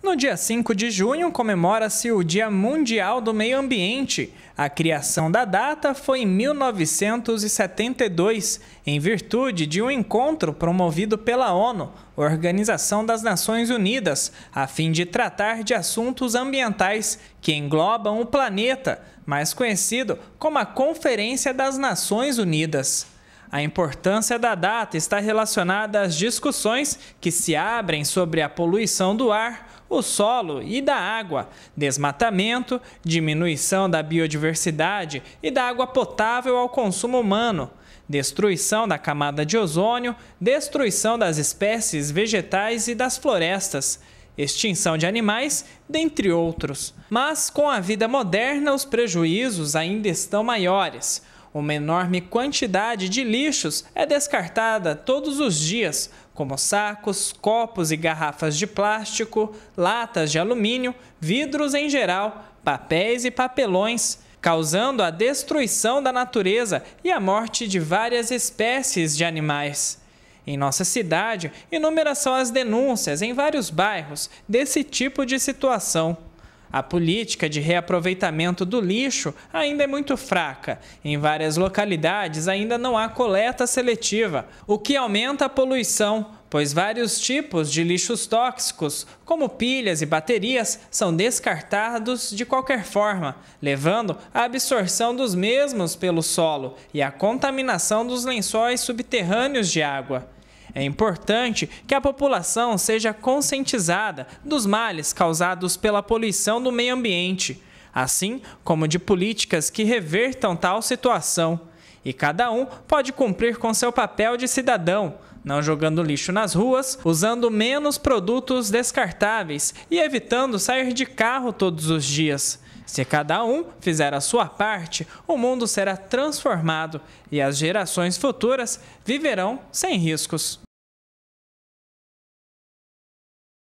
No dia 5 de junho comemora-se o Dia Mundial do Meio Ambiente. A criação da data foi em 1972, em virtude de um encontro promovido pela ONU, Organização das Nações Unidas, a fim de tratar de assuntos ambientais que englobam o planeta, mais conhecido como a Conferência das Nações Unidas. A importância da data está relacionada às discussões que se abrem sobre a poluição do ar, o solo e da água, desmatamento, diminuição da biodiversidade e da água potável ao consumo humano, destruição da camada de ozônio, destruição das espécies vegetais e das florestas extinção de animais, dentre outros. Mas com a vida moderna, os prejuízos ainda estão maiores. Uma enorme quantidade de lixos é descartada todos os dias, como sacos, copos e garrafas de plástico, latas de alumínio, vidros em geral, papéis e papelões, causando a destruição da natureza e a morte de várias espécies de animais. Em nossa cidade, inúmeras são as denúncias em vários bairros desse tipo de situação. A política de reaproveitamento do lixo ainda é muito fraca. Em várias localidades ainda não há coleta seletiva, o que aumenta a poluição, pois vários tipos de lixos tóxicos, como pilhas e baterias, são descartados de qualquer forma, levando à absorção dos mesmos pelo solo e à contaminação dos lençóis subterrâneos de água. É importante que a população seja conscientizada dos males causados pela poluição do meio ambiente, assim como de políticas que revertam tal situação e cada um pode cumprir com seu papel de cidadão, não jogando lixo nas ruas, usando menos produtos descartáveis e evitando sair de carro todos os dias. Se cada um fizer a sua parte, o mundo será transformado e as gerações futuras viverão sem riscos.